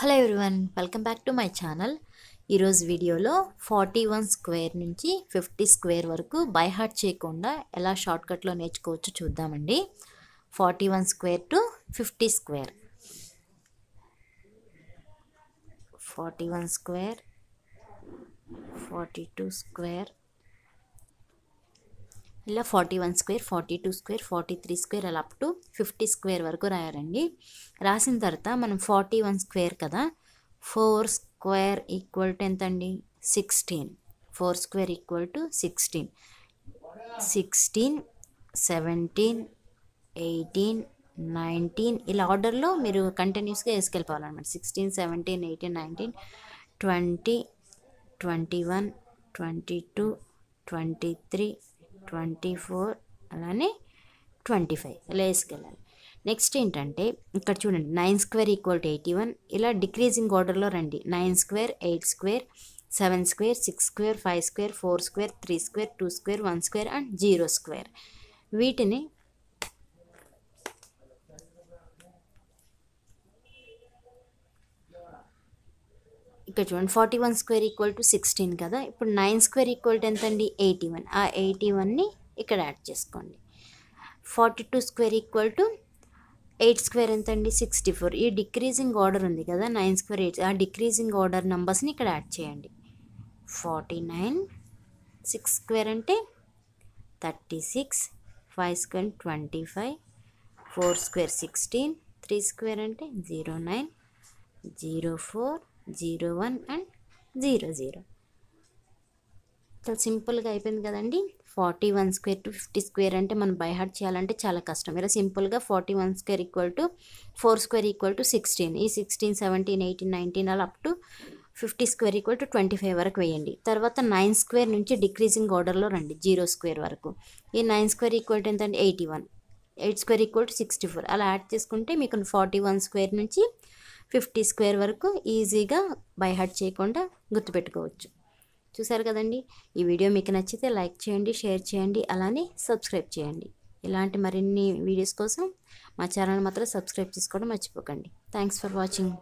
hello everyone welcome back to my channel ఈరోజు వీడియోలో forty one square నుంచి fifty square వరకు బై హార్ట్ చేయకుండా ఎలా షార్ట్కట్లో నేర్చుకోవచ్చో చూద్దామండి forty one square to fifty square forty one square forty two square ఇలా forty one square forty two square forty three square అలా అప్ టు ఫిఫ్టీ స్క్వేర్ వరకు రాయారండి రాసిన తర్వాత మనం ఫార్టీ వన్ స్క్వేర్ కదా ఫోర్ స్క్వేర్ ఈక్వల్ టు ఎంత అండి sixteen four square equal to sixteen sixteen seventeen eighteen nineteen ఇలా ఆర్డర్లో మీరు కంటిన్యూస్గా వేసుకెళ్ళిపోవాలన్నమాట sixteen seventeen eighteen nineteen twenty twenty one twenty two twenty three twenty four అలానే ట్వంటీ ఫైవ్ ఇలా వేసుకెళ్ళాలి నెక్స్ట్ ఏంటంటే ఇక్కడ చూడండి nine square equal to eighty one ఇలా డిక్రీజింగ్ ఆర్డర్లో రండి nine square eight square seven square six square five square four square three square two square one square and zero square వీటిని ఇక్కడ చూడండి forty one square equal to sixteen కదా ఇప్పుడు nine square equal to ఎంత అండి eighty one ఆ eighty వన్ని ఇక్కడ యాడ్ చేసుకోండి forty two square equal to eight square ఎంత అండి సిక్స్టీ ఫోర్ ఈ డిక్రీజింగ్ ఆర్డర్ ఉంది కదా నైన్ స్క్వేర్ ఎయిట్ ఆ డిక్రీజింగ్ ఆర్డర్ నెంబర్స్ని ఇక్కడ యాడ్ చేయండి ఫార్టీ నైన్ సిక్స్ స్క్వేర్ అంటే thirty six five square twenty five four square sixteen three square అంటే zero nine zero four zero one and zero zero చాలా సింపుల్గా అయిపోయింది కదండి forty one square to fifty square అంటే మనం heart చేయాలంటే చాలా కష్టం ఇలా సింపుల్గా forty one square equal to four square equal to sixteen ఈ సిక్స్టీన్ సెవెంటీన్ ఎయిటీన్ నైన్టీన్ అలా up to fifty square equal to twenty five వరకు వేయండి తర్వాత నైన్ స్క్వేర్ నుంచి డిక్రీజింగ్ ఆర్డర్లో రండి జీరో స్క్వేర్ వరకు ఈ నైన్ స్క్వేర్ ఈక్వల్ టు ఎంతంటే eighty one eight square equal to sixty four అలా యాడ్ చేసుకుంటే మీకు ఫార్టీ వన్ స్క్వేర్ నుంచి ఫిఫ్టీ స్క్వేర్ వరకు ఈజీగా బై హార్ట్ చేయకుండా గుర్తుపెట్టుకోవచ్చు చూసారు కదండి ఈ వీడియో మీకు నచ్చితే లైక్ చేయండి షేర్ చేయండి అలానే సబ్స్క్రైబ్ చేయండి ఇలాంటి మరిన్ని వీడియోస్ కోసం మా ఛానల్ మాత్రం సబ్స్క్రైబ్ చేసుకోవడం మర్చిపోకండి థ్యాంక్స్ ఫర్ వాచింగ్